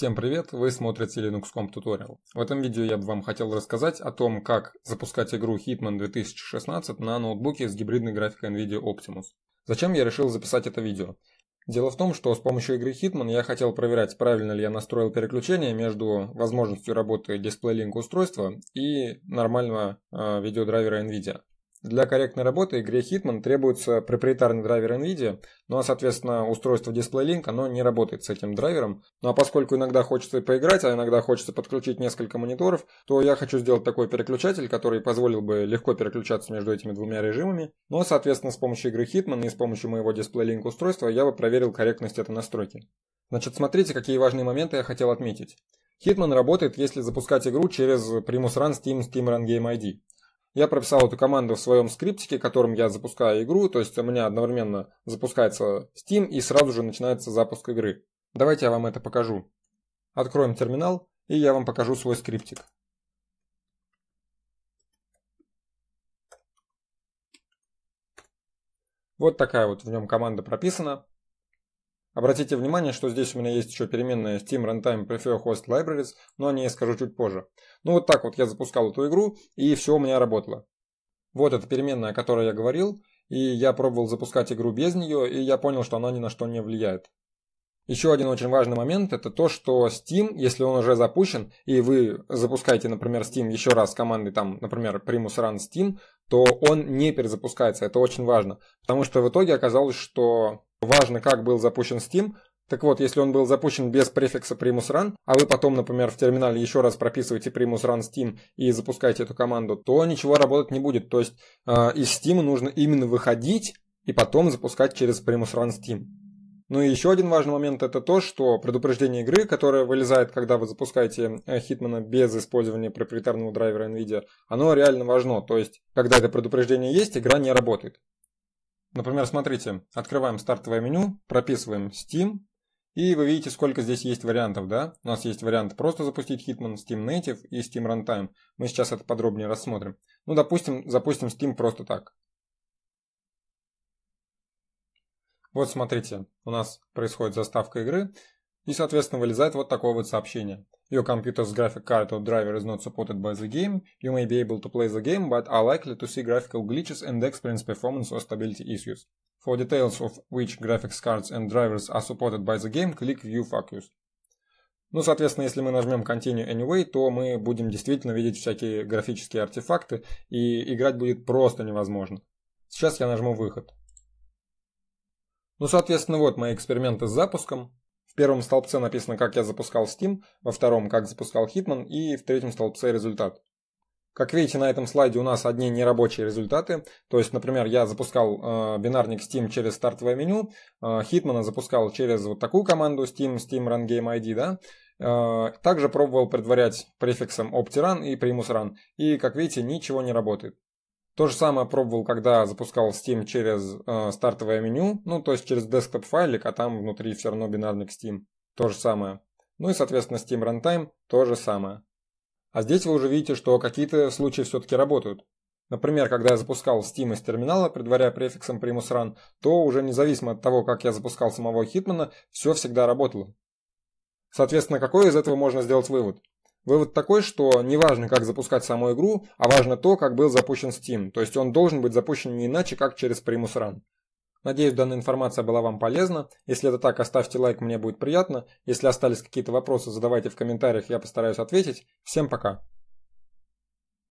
Всем привет, вы смотрите Linuxcom Tutorial. В этом видео я бы вам хотел рассказать о том, как запускать игру Hitman 2016 на ноутбуке с гибридной графикой NVIDIA Optimus. Зачем я решил записать это видео? Дело в том, что с помощью игры Hitman я хотел проверять, правильно ли я настроил переключение между возможностью работы дисплей-линк устройства и нормального э, видеодрайвера NVIDIA. Для корректной работы игре Hitman требуется проприетарный драйвер NVIDIA, ну а соответственно устройство DisplayLink, оно не работает с этим драйвером. Ну а поскольку иногда хочется поиграть, а иногда хочется подключить несколько мониторов, то я хочу сделать такой переключатель, который позволил бы легко переключаться между этими двумя режимами. Ну а, соответственно с помощью игры Hitman и с помощью моего DisplayLink устройства я бы проверил корректность этой настройки. Значит, смотрите, какие важные моменты я хотел отметить. Hitman работает, если запускать игру через Primus Run Steam Steam Run Game ID. Я прописал эту команду в своем скриптике, которым я запускаю игру, то есть у меня одновременно запускается Steam и сразу же начинается запуск игры. Давайте я вам это покажу. Откроем терминал и я вам покажу свой скриптик. Вот такая вот в нем команда прописана. Обратите внимание, что здесь у меня есть еще переменная Steam Runtime Prefer Host Libraries, но о ней я скажу чуть позже. Ну вот так вот я запускал эту игру, и все у меня работало. Вот эта переменная, о которой я говорил, и я пробовал запускать игру без нее, и я понял, что она ни на что не влияет. Еще один очень важный момент это то, что Steam, если он уже запущен, и вы запускаете, например, Steam еще раз командой, там, например, primus run Steam, то он не перезапускается. Это очень важно. Потому что в итоге оказалось, что Важно, как был запущен Steam. Так вот, если он был запущен без префикса primus run, а вы потом, например, в терминале еще раз прописываете primus run steam и запускаете эту команду, то ничего работать не будет. То есть э, из Steam нужно именно выходить и потом запускать через primus run steam. Ну и еще один важный момент это то, что предупреждение игры, которое вылезает, когда вы запускаете э, Hitman без использования проприетарного драйвера NVIDIA, оно реально важно. То есть, когда это предупреждение есть, игра не работает. Например, смотрите, открываем стартовое меню, прописываем Steam, и вы видите, сколько здесь есть вариантов, да? У нас есть вариант просто запустить Hitman, Steam Native и Steam Runtime. Мы сейчас это подробнее рассмотрим. Ну, допустим, запустим Steam просто так. Вот смотрите, у нас происходит заставка игры, и, соответственно, вылезает вот такое вот сообщение – your computer's graphic card or driver is not supported by the game, you may be able to play the game but are likely to see graphical glitches and experience performance or stability issues. For details of which graphics cards and drivers are supported by the game, click View Focus. Ну, соответственно, если мы нажмем Continue Anyway, то мы будем действительно видеть всякие графические артефакты, и играть будет просто невозможно. Сейчас я нажму Выход. Ну, соответственно, вот мои эксперименты с запуском первом столбце написано, как я запускал Steam, во втором, как запускал Hitman и в третьем столбце результат. Как видите, на этом слайде у нас одни нерабочие результаты. То есть, например, я запускал э, бинарник Steam через стартовое меню, э, Hitman запускал через вот такую команду Steam, Steam Run Game ID, да. Э, также пробовал предварять префиксом optrun и primusrun. И, как видите, ничего не работает. То же самое пробовал, когда запускал Steam через э, стартовое меню, ну то есть через десктоп файлик, а там внутри все равно бинарник Steam. То же самое. Ну и соответственно Steam Runtime то же самое. А здесь вы уже видите, что какие-то случаи все-таки работают. Например, когда я запускал Steam из терминала, предваряя префиксом Primus Run, то уже независимо от того, как я запускал самого Хитмана, все всегда работало. Соответственно, какой из этого можно сделать вывод? Вывод такой, что не важно, как запускать саму игру, а важно то, как был запущен Steam, то есть он должен быть запущен не иначе, как через Primus Run. Надеюсь, данная информация была вам полезна. Если это так, оставьте лайк, мне будет приятно. Если остались какие-то вопросы, задавайте в комментариях, я постараюсь ответить. Всем пока!